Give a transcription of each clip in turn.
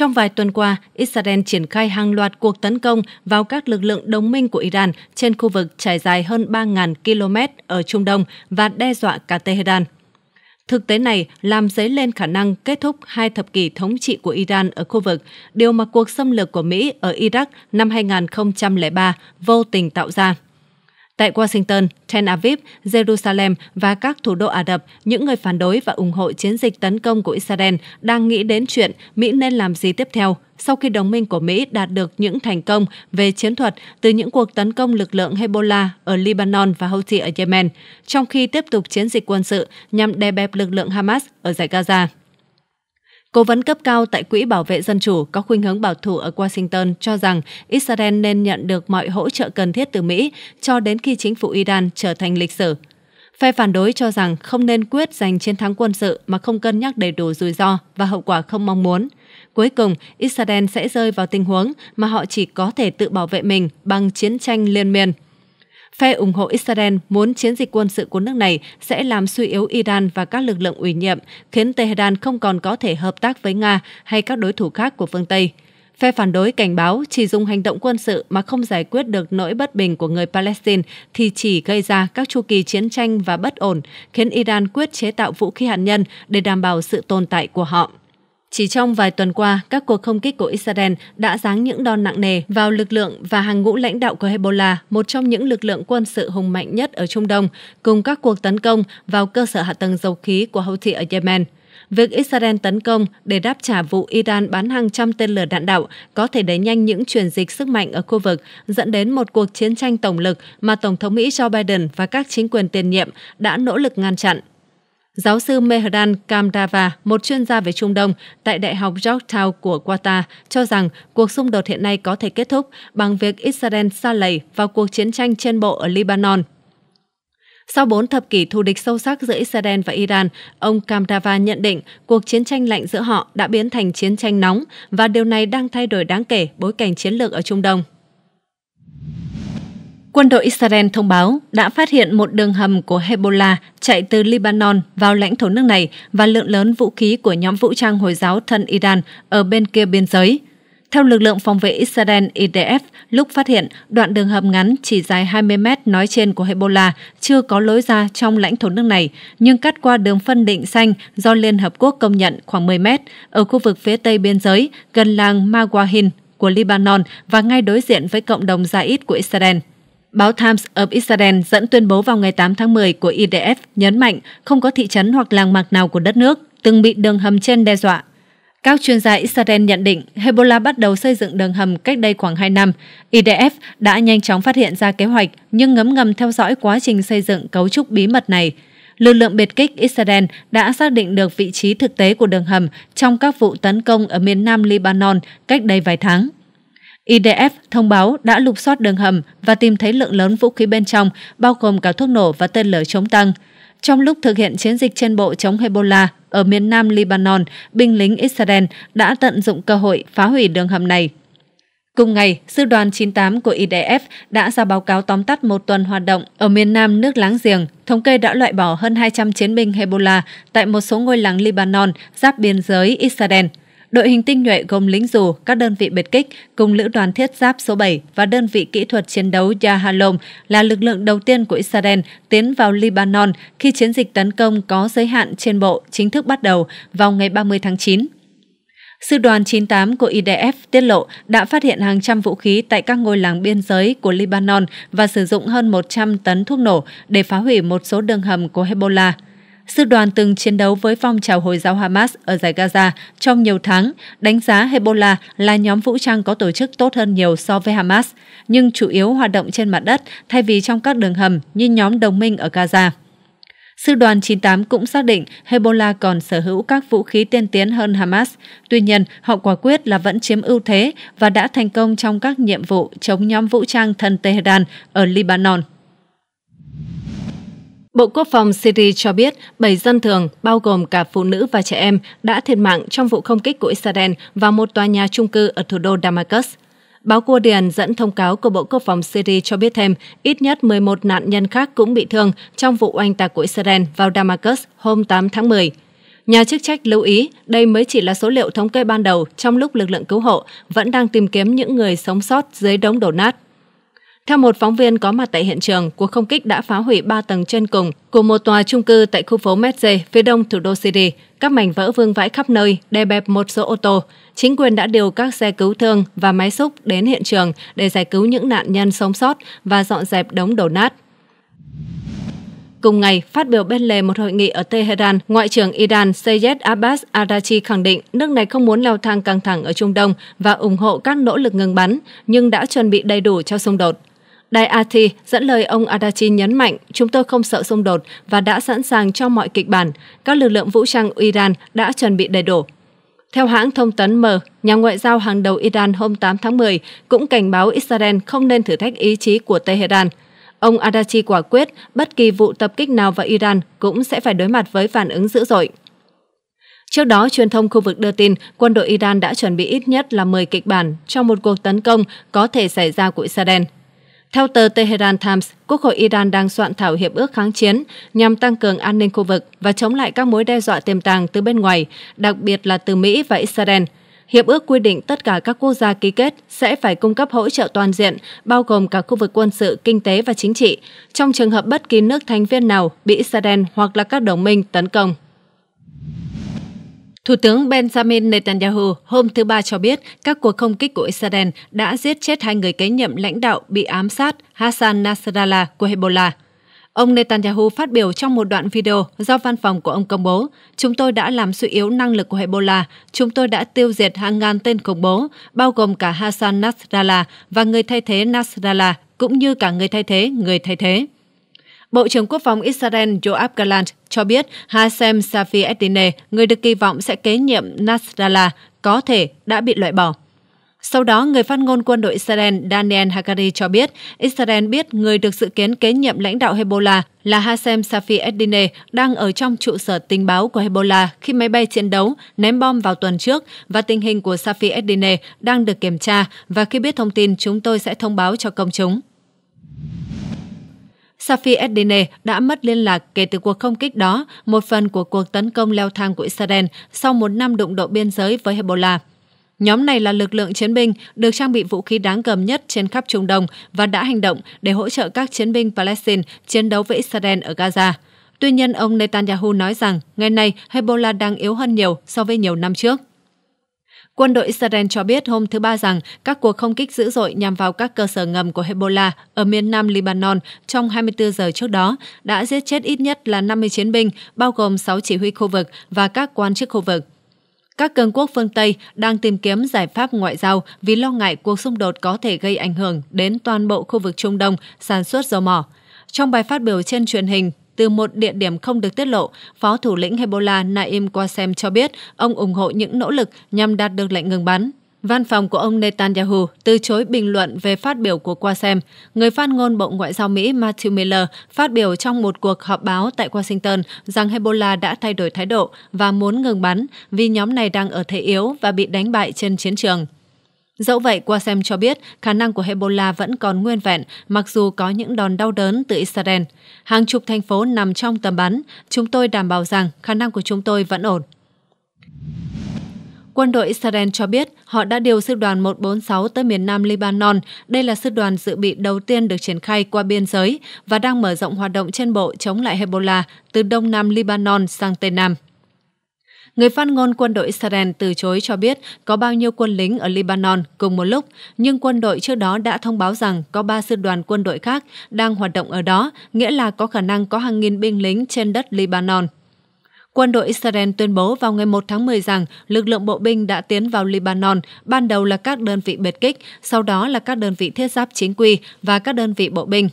Trong vài tuần qua, Israel triển khai hàng loạt cuộc tấn công vào các lực lượng đồng minh của Iran trên khu vực trải dài hơn 3.000 km ở Trung Đông và đe dọa cả Tehran. Thực tế này làm dấy lên khả năng kết thúc hai thập kỷ thống trị của Iran ở khu vực, điều mà cuộc xâm lược của Mỹ ở Iraq năm 2003 vô tình tạo ra. Tại Washington, Tel Aviv, Jerusalem và các thủ đô Ả Rập, những người phản đối và ủng hộ chiến dịch tấn công của Israel đang nghĩ đến chuyện Mỹ nên làm gì tiếp theo sau khi đồng minh của Mỹ đạt được những thành công về chiến thuật từ những cuộc tấn công lực lượng Hezbollah ở Lebanon và Houthi ở Yemen, trong khi tiếp tục chiến dịch quân sự nhằm đè bẹp lực lượng Hamas ở giải Gaza. Cố vấn cấp cao tại Quỹ Bảo vệ Dân chủ có khuynh hướng bảo thủ ở Washington cho rằng Israel nên nhận được mọi hỗ trợ cần thiết từ Mỹ cho đến khi chính phủ Iran trở thành lịch sử. Phe phản đối cho rằng không nên quyết giành chiến thắng quân sự mà không cân nhắc đầy đủ rủi ro và hậu quả không mong muốn. Cuối cùng, Israel sẽ rơi vào tình huống mà họ chỉ có thể tự bảo vệ mình bằng chiến tranh liên miên Phe ủng hộ Israel muốn chiến dịch quân sự của nước này sẽ làm suy yếu Iran và các lực lượng ủy nhiệm, khiến Tehran không còn có thể hợp tác với Nga hay các đối thủ khác của phương Tây. Phe phản đối cảnh báo chỉ dùng hành động quân sự mà không giải quyết được nỗi bất bình của người Palestine thì chỉ gây ra các chu kỳ chiến tranh và bất ổn, khiến Iran quyết chế tạo vũ khí hạt nhân để đảm bảo sự tồn tại của họ. Chỉ trong vài tuần qua, các cuộc không kích của Israel đã giáng những đòn nặng nề vào lực lượng và hàng ngũ lãnh đạo của Hezbollah, một trong những lực lượng quân sự hùng mạnh nhất ở Trung Đông, cùng các cuộc tấn công vào cơ sở hạ tầng dầu khí của Houthi ở Yemen. Việc Israel tấn công để đáp trả vụ Iran bắn hàng trăm tên lửa đạn đạo có thể đẩy nhanh những chuyển dịch sức mạnh ở khu vực, dẫn đến một cuộc chiến tranh tổng lực mà Tổng thống Mỹ Joe Biden và các chính quyền tiền nhiệm đã nỗ lực ngăn chặn. Giáo sư Mehran Kamdava, một chuyên gia về Trung Đông tại Đại học Georgetown của Qatar, cho rằng cuộc xung đột hiện nay có thể kết thúc bằng việc Israel xa lầy vào cuộc chiến tranh trên bộ ở Lebanon sau bốn thập kỷ thù địch sâu sắc giữa Israel và Iran, ông Kamdava nhận định cuộc chiến tranh lạnh giữa họ đã biến thành chiến tranh nóng và điều này đang thay đổi đáng kể bối cảnh chiến lược ở Trung Đông. Quân đội Israel thông báo đã phát hiện một đường hầm của Hezbollah chạy từ Lebanon vào lãnh thổ nước này và lượng lớn vũ khí của nhóm vũ trang Hồi giáo thân Iran ở bên kia biên giới. Theo lực lượng phòng vệ Israel IDF, lúc phát hiện, đoạn đường hầm ngắn chỉ dài 20 mét nói trên của Hezbollah chưa có lối ra trong lãnh thổ nước này, nhưng cắt qua đường phân định xanh do Liên Hợp Quốc công nhận khoảng 10 mét ở khu vực phía tây biên giới gần làng Mawahin của Lebanon và ngay đối diện với cộng đồng Zaid của Israel. Báo Times of Israel dẫn tuyên bố vào ngày 8 tháng 10 của IDF nhấn mạnh không có thị trấn hoặc làng mạc nào của đất nước từng bị đường hầm trên đe dọa. Các chuyên gia Israel nhận định Hezbollah bắt đầu xây dựng đường hầm cách đây khoảng 2 năm. IDF đã nhanh chóng phát hiện ra kế hoạch nhưng ngấm ngầm theo dõi quá trình xây dựng cấu trúc bí mật này. Lực lượng biệt kích Israel đã xác định được vị trí thực tế của đường hầm trong các vụ tấn công ở miền nam Lebanon cách đây vài tháng. IDF thông báo đã lục soát đường hầm và tìm thấy lượng lớn vũ khí bên trong, bao gồm cả thuốc nổ và tên lửa chống tăng. Trong lúc thực hiện chiến dịch trên bộ chống Hezbollah ở miền nam Lebanon, binh lính Israel đã tận dụng cơ hội phá hủy đường hầm này. Cùng ngày, Sư đoàn 98 của IDF đã ra báo cáo tóm tắt một tuần hoạt động ở miền nam nước láng giềng. Thống kê đã loại bỏ hơn 200 chiến binh Hezbollah tại một số ngôi làng Lebanon giáp biên giới Israel. Đội hình tinh nhuệ gồm lính dù, các đơn vị biệt kích cùng lữ đoàn thiết giáp số 7 và đơn vị kỹ thuật chiến đấu Yahalom là lực lượng đầu tiên của Israel tiến vào Libanon khi chiến dịch tấn công có giới hạn trên bộ chính thức bắt đầu vào ngày 30 tháng 9. Sư đoàn 98 của IDF tiết lộ đã phát hiện hàng trăm vũ khí tại các ngôi làng biên giới của Libanon và sử dụng hơn 100 tấn thuốc nổ để phá hủy một số đường hầm của Hezbollah sư đoàn từng chiến đấu với phong trào Hồi giáo Hamas ở giải Gaza trong nhiều tháng, đánh giá Hezbollah là nhóm vũ trang có tổ chức tốt hơn nhiều so với Hamas, nhưng chủ yếu hoạt động trên mặt đất thay vì trong các đường hầm như nhóm đồng minh ở Gaza. Sư đoàn 98 cũng xác định Hezbollah còn sở hữu các vũ khí tiên tiến hơn Hamas. Tuy nhiên, họ quả quyết là vẫn chiếm ưu thế và đã thành công trong các nhiệm vụ chống nhóm vũ trang thân Tehran ở Lebanon. Bộ Quốc phòng Syria cho biết 7 dân thường, bao gồm cả phụ nữ và trẻ em, đã thiệt mạng trong vụ không kích của Israel vào một tòa nhà chung cư ở thủ đô Damascus. Báo Guardian dẫn thông cáo của Bộ Quốc phòng Syria cho biết thêm ít nhất 11 nạn nhân khác cũng bị thương trong vụ oanh tạc của Israel vào Damascus hôm 8 tháng 10. Nhà chức trách lưu ý đây mới chỉ là số liệu thống kê ban đầu trong lúc lực lượng cứu hộ vẫn đang tìm kiếm những người sống sót dưới đống đổ nát. Theo một phóng viên có mặt tại hiện trường, cuộc không kích đã phá hủy 3 tầng trên cùng của một tòa trung cư tại khu phố Metze, phía đông thủ đô Syria. Các mảnh vỡ vương vãi khắp nơi, đè bẹp một số ô tô. Chính quyền đã điều các xe cứu thương và máy xúc đến hiện trường để giải cứu những nạn nhân sống sót và dọn dẹp đống đổ nát. Cùng ngày, phát biểu bên lề một hội nghị ở Tehran, Ngoại trưởng Iran Sayed Abbas Arachi khẳng định nước này không muốn leo thang căng thẳng ở Trung Đông và ủng hộ các nỗ lực ngừng bắn, nhưng đã chuẩn bị đầy đủ cho xung đột. Đài Ati dẫn lời ông Adachi nhấn mạnh chúng tôi không sợ xung đột và đã sẵn sàng cho mọi kịch bản. Các lực lượng vũ trang Iran đã chuẩn bị đầy đủ. Theo hãng thông tấn M, nhà ngoại giao hàng đầu Iran hôm 8 tháng 10 cũng cảnh báo Israel không nên thử thách ý chí của Tehran. Ông Adachi quả quyết bất kỳ vụ tập kích nào vào Iran cũng sẽ phải đối mặt với phản ứng dữ dội. Trước đó, truyền thông khu vực đưa tin quân đội Iran đã chuẩn bị ít nhất là 10 kịch bản cho một cuộc tấn công có thể xảy ra của Israel. Theo tờ Tehran Times, Quốc hội Iran đang soạn thảo hiệp ước kháng chiến nhằm tăng cường an ninh khu vực và chống lại các mối đe dọa tiềm tàng từ bên ngoài, đặc biệt là từ Mỹ và Israel. Hiệp ước quy định tất cả các quốc gia ký kết sẽ phải cung cấp hỗ trợ toàn diện, bao gồm cả khu vực quân sự, kinh tế và chính trị, trong trường hợp bất kỳ nước thành viên nào bị Israel hoặc là các đồng minh tấn công. Thủ tướng Benjamin Netanyahu hôm thứ Ba cho biết các cuộc không kích của Israel đã giết chết hai người kế nhiệm lãnh đạo bị ám sát Hassan Nasrallah của Hezbollah. Ông Netanyahu phát biểu trong một đoạn video do văn phòng của ông công bố, chúng tôi đã làm suy yếu năng lực của Hezbollah, chúng tôi đã tiêu diệt hàng ngàn tên khủng bố, bao gồm cả Hassan Nasrallah và người thay thế Nasrallah, cũng như cả người thay thế người thay thế. Bộ trưởng Quốc phòng Israel Yoav Gallant cho biết Hashem Safi Eddine, người được kỳ vọng sẽ kế nhiệm Nasrallah, có thể đã bị loại bỏ. Sau đó, người phát ngôn quân đội Israel Daniel Hagari cho biết Israel biết người được dự kiến kế nhiệm lãnh đạo Hezbollah là Hashem Safi Eddine đang ở trong trụ sở tình báo của Hezbollah khi máy bay chiến đấu ném bom vào tuần trước và tình hình của Safi Eddine đang được kiểm tra và khi biết thông tin chúng tôi sẽ thông báo cho công chúng. Safi Eddine đã mất liên lạc kể từ cuộc không kích đó, một phần của cuộc tấn công leo thang của Israel sau một năm đụng độ biên giới với Hezbollah. Nhóm này là lực lượng chiến binh được trang bị vũ khí đáng gầm nhất trên khắp Trung Đông và đã hành động để hỗ trợ các chiến binh Palestine chiến đấu với Israel ở Gaza. Tuy nhiên, ông Netanyahu nói rằng ngày nay Hezbollah đang yếu hơn nhiều so với nhiều năm trước. Quân đội Israel cho biết hôm thứ Ba rằng các cuộc không kích dữ dội nhằm vào các cơ sở ngầm của Hezbollah ở miền nam Lebanon trong 24 giờ trước đó đã giết chết ít nhất là 50 chiến binh, bao gồm 6 chỉ huy khu vực và các quan chức khu vực. Các cường quốc phương Tây đang tìm kiếm giải pháp ngoại giao vì lo ngại cuộc xung đột có thể gây ảnh hưởng đến toàn bộ khu vực Trung Đông sản xuất dầu mỏ. Trong bài phát biểu trên truyền hình, từ một địa điểm không được tiết lộ, Phó thủ lĩnh Hezbollah Naim Qasem cho biết ông ủng hộ những nỗ lực nhằm đạt được lệnh ngừng bắn. Văn phòng của ông Netanyahu từ chối bình luận về phát biểu của Qasem. Người phát ngôn Bộ Ngoại giao Mỹ Matthew Miller phát biểu trong một cuộc họp báo tại Washington rằng Hezbollah đã thay đổi thái độ và muốn ngừng bắn vì nhóm này đang ở thế yếu và bị đánh bại trên chiến trường. Dẫu vậy, Qasem cho biết khả năng của Hezbollah vẫn còn nguyên vẹn, mặc dù có những đòn đau đớn từ Israel. Hàng chục thành phố nằm trong tầm bắn, chúng tôi đảm bảo rằng khả năng của chúng tôi vẫn ổn. Quân đội Israel cho biết họ đã điều sư đoàn 146 tới miền nam Lebanon. Đây là sư đoàn dự bị đầu tiên được triển khai qua biên giới và đang mở rộng hoạt động trên bộ chống lại Hezbollah từ đông nam Lebanon sang tây nam. Người phát ngôn quân đội Israel từ chối cho biết có bao nhiêu quân lính ở Lebanon cùng một lúc, nhưng quân đội trước đó đã thông báo rằng có 3 sư đoàn quân đội khác đang hoạt động ở đó, nghĩa là có khả năng có hàng nghìn binh lính trên đất Lebanon. Quân đội Israel tuyên bố vào ngày 1 tháng 10 rằng lực lượng bộ binh đã tiến vào Lebanon, ban đầu là các đơn vị biệt kích, sau đó là các đơn vị thiết giáp chính quy và các đơn vị bộ binh.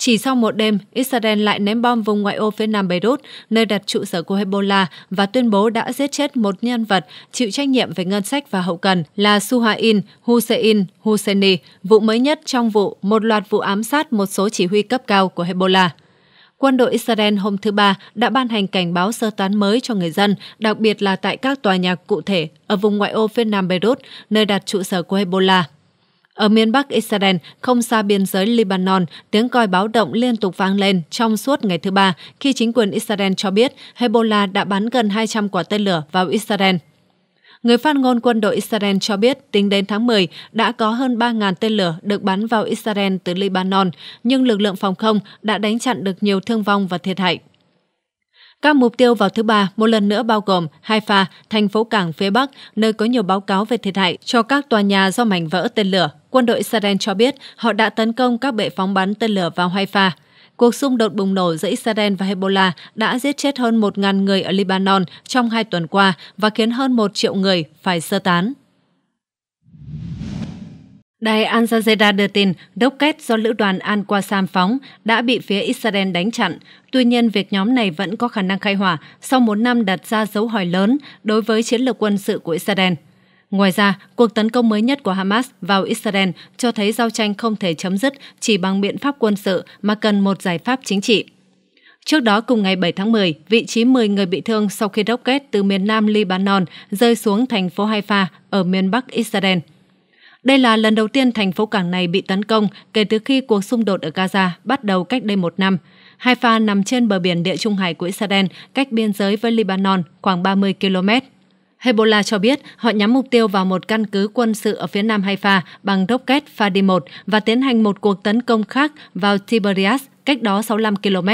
Chỉ sau một đêm, Israel lại ném bom vùng ngoại ô phía nam Beirut, nơi đặt trụ sở của Hezbollah và tuyên bố đã giết chết một nhân vật chịu trách nhiệm về ngân sách và hậu cần là Suhail Hussein Husseini, vụ mới nhất trong vụ một loạt vụ ám sát một số chỉ huy cấp cao của Hezbollah quân đội Israel hôm thứ Ba đã ban hành cảnh báo sơ tán mới cho người dân, đặc biệt là tại các tòa nhà cụ thể ở vùng ngoại ô phía nam Beirut, nơi đặt trụ sở của Hezbollah. Ở miền Bắc Israel, không xa biên giới Lebanon, tiếng còi báo động liên tục vang lên trong suốt ngày thứ Ba khi chính quyền Israel cho biết Hezbollah đã bắn gần 200 quả tên lửa vào Israel. Người phát ngôn quân đội Israel cho biết tính đến tháng 10 đã có hơn 3.000 tên lửa được bắn vào Israel từ Lebanon, nhưng lực lượng phòng không đã đánh chặn được nhiều thương vong và thiệt hại. Các mục tiêu vào thứ ba một lần nữa bao gồm Haifa, thành phố cảng phía Bắc, nơi có nhiều báo cáo về thiệt hại cho các tòa nhà do mảnh vỡ tên lửa. Quân đội Israel cho biết họ đã tấn công các bệ phóng bắn tên lửa vào Haifa. Cuộc xung đột bùng nổ giữa Israel và Hezbollah đã giết chết hơn 1.000 người ở Lebanon trong hai tuần qua và khiến hơn một triệu người phải sơ tán. Đài Al Jazeera đưa tin, rocket do lữ đoàn Al-Qassam phóng đã bị phía Israel đánh chặn. Tuy nhiên, việc nhóm này vẫn có khả năng khai hỏa sau một năm đặt ra dấu hỏi lớn đối với chiến lược quân sự của Israel. Ngoài ra, cuộc tấn công mới nhất của Hamas vào Israel cho thấy giao tranh không thể chấm dứt chỉ bằng biện pháp quân sự mà cần một giải pháp chính trị. Trước đó cùng ngày 7 tháng 10, vị trí 10 người bị thương sau khi rocket từ miền nam Lebanon rơi xuống thành phố Haifa ở miền bắc Israel. Đây là lần đầu tiên thành phố cảng này bị tấn công kể từ khi cuộc xung đột ở Gaza bắt đầu cách đây một năm. Haifa nằm trên bờ biển địa trung hải của Israel, cách biên giới với Lebanon khoảng 30 km. Hezbollah cho biết họ nhắm mục tiêu vào một căn cứ quân sự ở phía nam Haifa bằng rocket Fadi-1 và tiến hành một cuộc tấn công khác vào Tiberias, cách đó 65 km.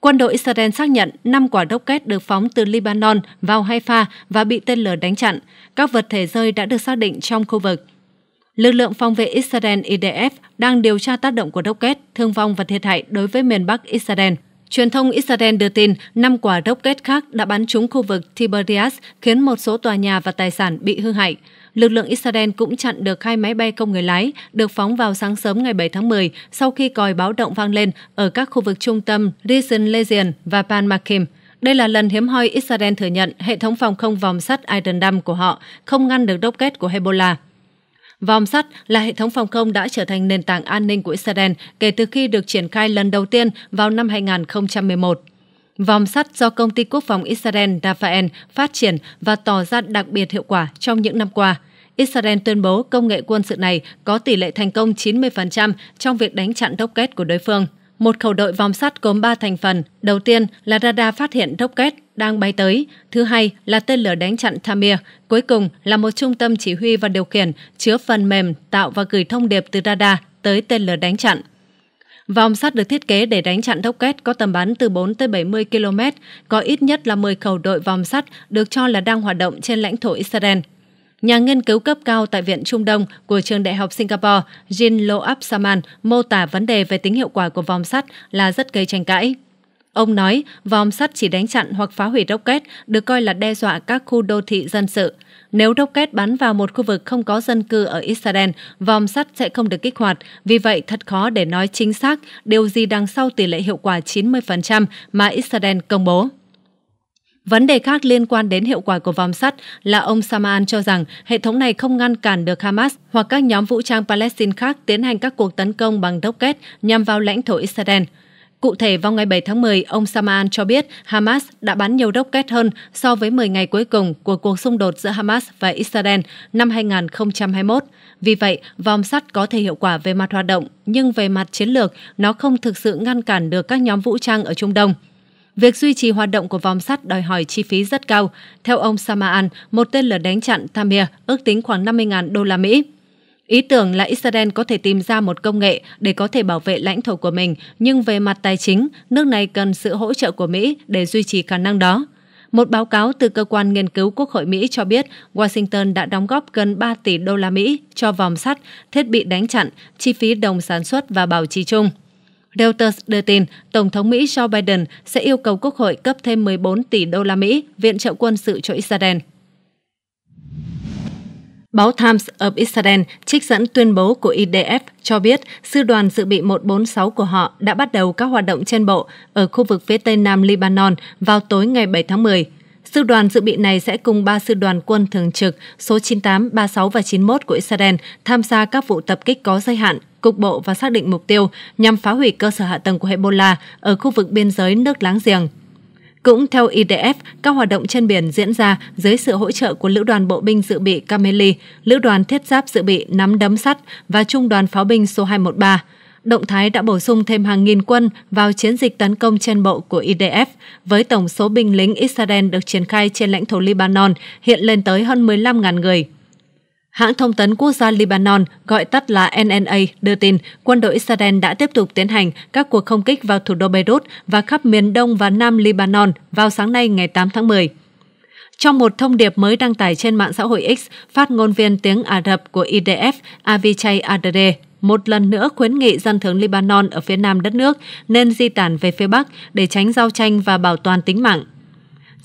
Quân đội Israel xác nhận 5 quả rocket được phóng từ Lebanon vào Haifa và bị tên lửa đánh chặn. Các vật thể rơi đã được xác định trong khu vực lực lượng phòng vệ Israel IDF đang điều tra tác động của rocket, thương vong và thiệt hại đối với miền Bắc Israel. Truyền thông Israel đưa tin 5 quả rocket khác đã bắn trúng khu vực Tiberias khiến một số tòa nhà và tài sản bị hư hại. Lực lượng Israel cũng chặn được hai máy bay không người lái được phóng vào sáng sớm ngày 7 tháng 10 sau khi còi báo động vang lên ở các khu vực trung tâm Rishon Lezion và Pan Makim. Đây là lần hiếm hoi Israel thừa nhận hệ thống phòng không vòng sắt Iron Dome của họ không ngăn được rocket của Hezbollah. Vòm sắt là hệ thống phòng không đã trở thành nền tảng an ninh của Israel kể từ khi được triển khai lần đầu tiên vào năm 2011. Vòm sắt do công ty quốc phòng Israel Rafael phát triển và tỏ ra đặc biệt hiệu quả trong những năm qua. Israel tuyên bố công nghệ quân sự này có tỷ lệ thành công 90% trong việc đánh chặn rocket của đối phương. Một khẩu đội vòm sắt gồm 3 thành phần. Đầu tiên là radar phát hiện rocket, đang bay tới, thứ hai là tên lửa đánh chặn Tamir, cuối cùng là một trung tâm chỉ huy và điều khiển chứa phần mềm tạo và gửi thông điệp từ radar tới tên lửa đánh chặn. Vòng sắt được thiết kế để đánh chặn rocket có tầm bắn từ 4 tới 70 km, có ít nhất là 10 khẩu đội vòng sắt được cho là đang hoạt động trên lãnh thổ Israel. Nhà nghiên cứu cấp cao tại Viện Trung Đông của Trường Đại học Singapore, Jin Lo Absaman, mô tả vấn đề về tính hiệu quả của vòng sắt là rất gây tranh cãi. Ông nói vòm sắt chỉ đánh chặn hoặc phá hủy rocket được coi là đe dọa các khu đô thị dân sự. Nếu rocket bắn vào một khu vực không có dân cư ở Israel, vòm sắt sẽ không được kích hoạt. Vì vậy, thật khó để nói chính xác điều gì đằng sau tỷ lệ hiệu quả 90% mà Israel công bố. Vấn đề khác liên quan đến hiệu quả của vòm sắt là ông Samaan cho rằng hệ thống này không ngăn cản được Hamas hoặc các nhóm vũ trang Palestine khác tiến hành các cuộc tấn công bằng rocket nhằm vào lãnh thổ Israel. Cụ thể, vào ngày 7 tháng 10, ông Saman cho biết Hamas đã bắn nhiều rocket hơn so với 10 ngày cuối cùng của cuộc xung đột giữa Hamas và Israel năm 2021. Vì vậy, vòng sắt có thể hiệu quả về mặt hoạt động, nhưng về mặt chiến lược, nó không thực sự ngăn cản được các nhóm vũ trang ở Trung Đông. Việc duy trì hoạt động của vòng sắt đòi hỏi chi phí rất cao. Theo ông Samaan, một tên lửa đánh chặn Tamir ước tính khoảng 50.000 đô la Mỹ. Ý tưởng là Israel có thể tìm ra một công nghệ để có thể bảo vệ lãnh thổ của mình, nhưng về mặt tài chính, nước này cần sự hỗ trợ của Mỹ để duy trì khả năng đó. Một báo cáo từ cơ quan nghiên cứu Quốc hội Mỹ cho biết Washington đã đóng góp gần 3 tỷ đô la Mỹ cho vòng sắt, thiết bị đánh chặn, chi phí đồng sản xuất và bảo trì chung. Reuters đưa tin Tổng thống Mỹ Joe Biden sẽ yêu cầu Quốc hội cấp thêm 14 tỷ đô la Mỹ viện trợ quân sự cho Israel. Báo Times of Israel trích dẫn tuyên bố của IDF cho biết sư đoàn dự bị 146 của họ đã bắt đầu các hoạt động trên bộ ở khu vực phía tây nam Lebanon vào tối ngày 7 tháng 10. Sư đoàn dự bị này sẽ cùng ba sư đoàn quân thường trực số 98, 36 và 91 của Israel tham gia các vụ tập kích có giới hạn, cục bộ và xác định mục tiêu nhằm phá hủy cơ sở hạ tầng của Hezbollah ở khu vực biên giới nước láng giềng. Cũng theo IDF, e các hoạt động trên biển diễn ra dưới sự hỗ trợ của Lữ đoàn Bộ binh dự bị Kameli, Lữ đoàn Thiết giáp dự bị Nắm đấm sắt và Trung đoàn Pháo binh số 213 động thái đã bổ sung thêm hàng nghìn quân vào chiến dịch tấn công trên bộ của IDF, e với tổng số binh lính Israel được triển khai trên lãnh thổ Lebanon hiện lên tới hơn 15.000 người. Hãng thông tấn quốc gia Libanon, gọi tắt là NNA, đưa tin quân đội Israel đã tiếp tục tiến hành các cuộc không kích vào thủ đô Beirut và khắp miền đông và nam Libanon vào sáng nay ngày 8 tháng 10. Trong một thông điệp mới đăng tải trên mạng xã hội X, phát ngôn viên tiếng Ả Rập của IDF Avichai Adede một lần nữa khuyến nghị dân thường Libanon ở phía nam đất nước nên di tản về phía Bắc để tránh giao tranh và bảo toàn tính mạng.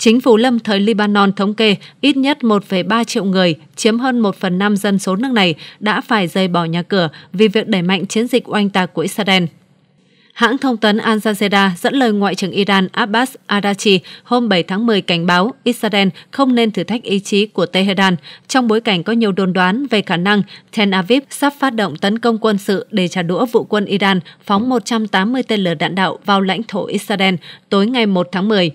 Chính phủ lâm thời Libanon thống kê ít nhất 1,3 triệu người, chiếm hơn 1 phần 5 dân số nước này, đã phải rời bỏ nhà cửa vì việc đẩy mạnh chiến dịch oanh tạc của Israel. Hãng thông tấn Al Jazeera dẫn lời Ngoại trưởng Iran Abbas Arachi hôm 7 tháng 10 cảnh báo Israel không nên thử thách ý chí của Tehran trong bối cảnh có nhiều đồn đoán về khả năng Tel Aviv sắp phát động tấn công quân sự để trả đũa vụ quân Iran phóng 180 tên lửa đạn đạo vào lãnh thổ Israel tối ngày 1 tháng 10.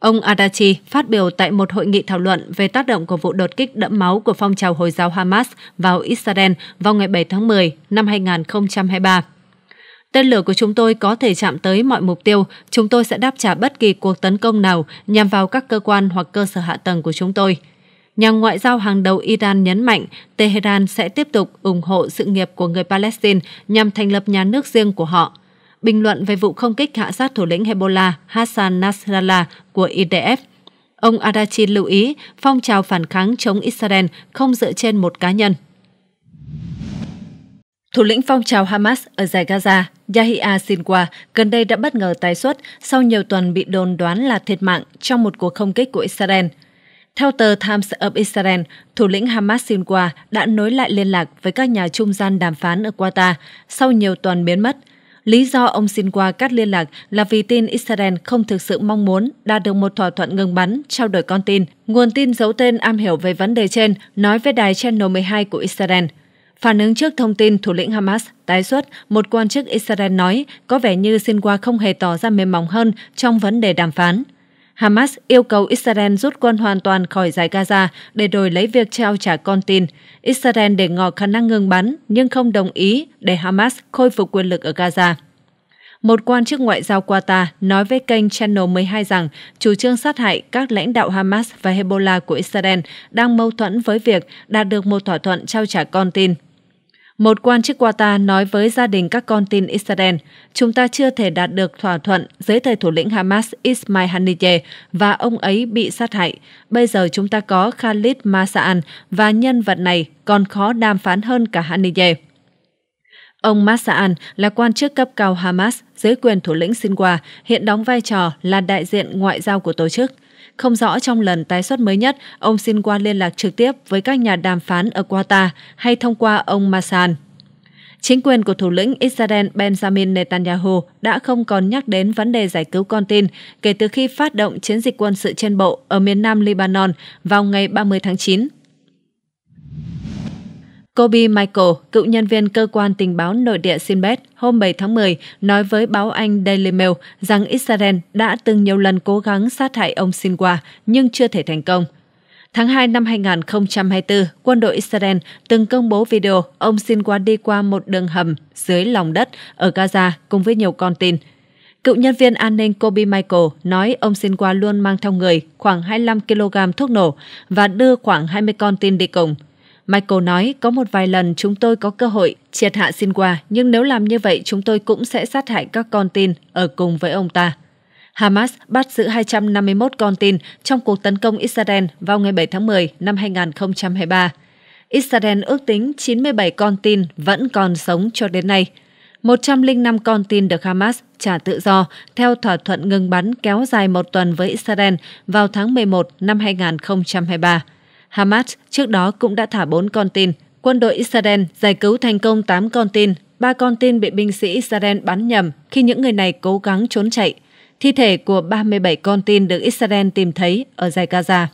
Ông Adachi phát biểu tại một hội nghị thảo luận về tác động của vụ đột kích đẫm máu của phong trào Hồi giáo Hamas vào Israel vào ngày 7 tháng 10 năm 2023. Tên lửa của chúng tôi có thể chạm tới mọi mục tiêu, chúng tôi sẽ đáp trả bất kỳ cuộc tấn công nào nhằm vào các cơ quan hoặc cơ sở hạ tầng của chúng tôi. Nhà ngoại giao hàng đầu Iran nhấn mạnh Tehran sẽ tiếp tục ủng hộ sự nghiệp của người Palestine nhằm thành lập nhà nước riêng của họ – bình luận về vụ không kích hạ sát thủ lĩnh Hezbollah Hassan Nasrallah của IDF. Ông Adachi lưu ý phong trào phản kháng chống Israel không dựa trên một cá nhân. Thủ lĩnh phong trào Hamas ở giải Gaza, Yahya Sinwar, gần đây đã bất ngờ tái xuất sau nhiều tuần bị đồn đoán là thiệt mạng trong một cuộc không kích của Israel. Theo tờ Times of Israel, thủ lĩnh Hamas Sinwar đã nối lại liên lạc với các nhà trung gian đàm phán ở Qatar sau nhiều tuần biến mất – Lý do ông xin qua cắt liên lạc là vì tin Israel không thực sự mong muốn đạt được một thỏa thuận ngừng bắn, trao đổi con tin. Nguồn tin giấu tên am hiểu về vấn đề trên nói với đài Channel 12 của Israel. Phản ứng trước thông tin thủ lĩnh Hamas tái xuất, một quan chức Israel nói có vẻ như Sinwa không hề tỏ ra mềm mỏng hơn trong vấn đề đàm phán. Hamas yêu cầu Israel rút quân hoàn toàn khỏi giải Gaza để đổi lấy việc trao trả con tin. Israel để ngỏ khả năng ngừng bắn nhưng không đồng ý để Hamas khôi phục quyền lực ở Gaza. Một quan chức ngoại giao Qatar nói với kênh Channel 12 rằng chủ trương sát hại các lãnh đạo Hamas và Hezbollah của Israel đang mâu thuẫn với việc đạt được một thỏa thuận trao trả con tin một quan chức Qatar nói với gia đình các con tin Israel, chúng ta chưa thể đạt được thỏa thuận dưới thời thủ lĩnh Hamas Ismail Haniyeh và ông ấy bị sát hại. Bây giờ chúng ta có Khalid Masaan và nhân vật này còn khó đàm phán hơn cả Haniyeh. Ông Massaan là quan chức cấp cao Hamas dưới quyền thủ lĩnh Sinwa, hiện đóng vai trò là đại diện ngoại giao của tổ chức – không rõ trong lần tái xuất mới nhất, ông xin qua liên lạc trực tiếp với các nhà đàm phán ở Qatar hay thông qua ông Masan. Chính quyền của thủ lĩnh Israel Benjamin Netanyahu đã không còn nhắc đến vấn đề giải cứu con tin kể từ khi phát động chiến dịch quân sự trên bộ ở miền nam Lebanon vào ngày 30 tháng 9. Kobe Michael, cựu nhân viên cơ quan tình báo nội địa Sinbad, hôm 7 tháng 10 nói với báo Anh Daily Mail rằng Israel đã từng nhiều lần cố gắng sát hại ông Sinwa nhưng chưa thể thành công. Tháng 2 năm 2024, quân đội Israel từng công bố video ông Sinwa đi qua một đường hầm dưới lòng đất ở Gaza cùng với nhiều con tin. Cựu nhân viên an ninh Kobe Michael nói ông Sinwa luôn mang theo người khoảng 25 kg thuốc nổ và đưa khoảng 20 con tin đi cùng – Michael nói có một vài lần chúng tôi có cơ hội triệt hạ qua nhưng nếu làm như vậy chúng tôi cũng sẽ sát hại các con tin ở cùng với ông ta. Hamas bắt giữ 251 con tin trong cuộc tấn công Israel vào ngày 7 tháng 10 năm 2023. Israel ước tính 97 con tin vẫn còn sống cho đến nay. 105 con tin được Hamas trả tự do theo thỏa thuận ngừng bắn kéo dài một tuần với Israel vào tháng 11 năm 2023. Hamas trước đó cũng đã thả 4 con tin. Quân đội Israel giải cứu thành công 8 con tin, 3 con tin bị binh sĩ Israel bắn nhầm khi những người này cố gắng trốn chạy. Thi thể của 37 con tin được Israel tìm thấy ở giải Gaza.